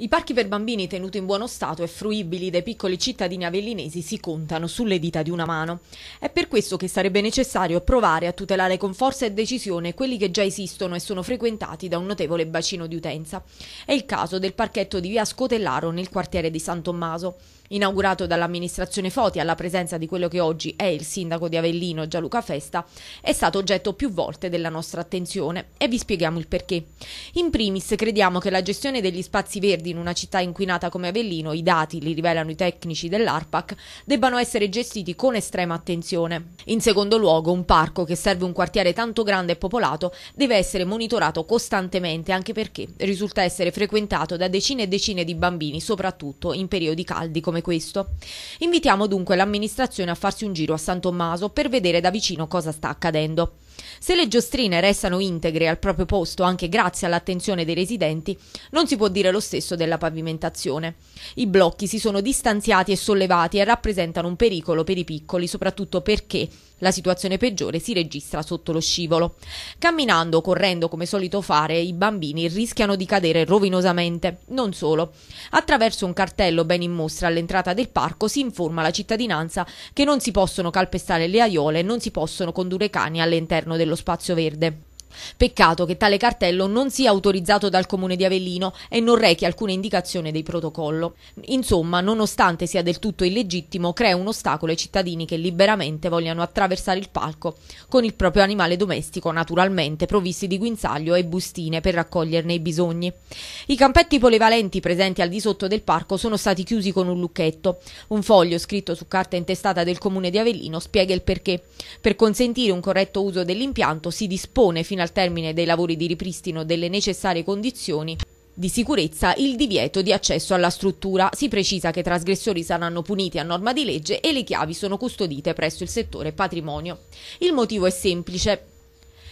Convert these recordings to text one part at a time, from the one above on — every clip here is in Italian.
I parchi per bambini tenuti in buono stato e fruibili dai piccoli cittadini avellinesi si contano sulle dita di una mano. È per questo che sarebbe necessario provare a tutelare con forza e decisione quelli che già esistono e sono frequentati da un notevole bacino di utenza. È il caso del parchetto di via Scotellaro nel quartiere di San Tommaso. Inaugurato dall'amministrazione Foti alla presenza di quello che oggi è il sindaco di Avellino Gianluca Festa, è stato oggetto più volte della nostra attenzione e vi spieghiamo il perché. In primis crediamo che la gestione degli spazi verdi verdi in una città inquinata come Avellino, i dati, li rivelano i tecnici dell'ARPAC, debbano essere gestiti con estrema attenzione. In secondo luogo, un parco che serve un quartiere tanto grande e popolato deve essere monitorato costantemente, anche perché risulta essere frequentato da decine e decine di bambini, soprattutto in periodi caldi come questo. Invitiamo dunque l'amministrazione a farsi un giro a San Tommaso per vedere da vicino cosa sta accadendo. Se le giostrine restano integre al proprio posto anche grazie all'attenzione dei residenti, non si può dire lo stesso della pavimentazione. I blocchi si sono distanziati e sollevati e rappresentano un pericolo per i piccoli, soprattutto perché la situazione peggiore si registra sotto lo scivolo. Camminando, o correndo come solito fare, i bambini rischiano di cadere rovinosamente. Non solo. Attraverso un cartello ben in mostra all'entrata del parco si informa la cittadinanza che non si possono calpestare le aiole e non si possono condurre cani all'interno all'interno dello spazio verde. Peccato che tale cartello non sia autorizzato dal comune di Avellino e non rechi alcuna indicazione dei protocollo. Insomma, nonostante sia del tutto illegittimo, crea un ostacolo ai cittadini che liberamente vogliano attraversare il palco con il proprio animale domestico, naturalmente provvisti di guinzaglio e bustine per raccoglierne i bisogni. I campetti polivalenti presenti al di sotto del parco sono stati chiusi con un lucchetto. Un foglio scritto su carta intestata del comune di Avellino spiega il perché. Per consentire un corretto uso dell'impianto si dispone fino fino al termine dei lavori di ripristino delle necessarie condizioni di sicurezza il divieto di accesso alla struttura. Si precisa che i trasgressori saranno puniti a norma di legge e le chiavi sono custodite presso il settore patrimonio. Il motivo è semplice.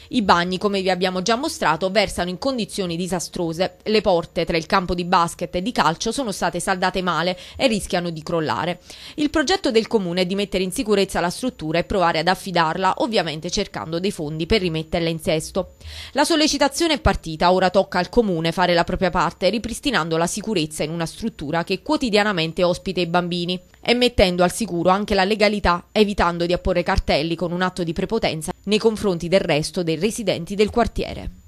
I bagni, come vi abbiamo già mostrato, versano in condizioni disastrose. Le porte tra il campo di basket e di calcio sono state saldate male e rischiano di crollare. Il progetto del comune è di mettere in sicurezza la struttura e provare ad affidarla, ovviamente cercando dei fondi per rimetterla in sesto. La sollecitazione è partita, ora tocca al comune fare la propria parte, ripristinando la sicurezza in una struttura che quotidianamente ospita i bambini e mettendo al sicuro anche la legalità, evitando di apporre cartelli con un atto di prepotenza nei confronti del resto dei residenti del quartiere.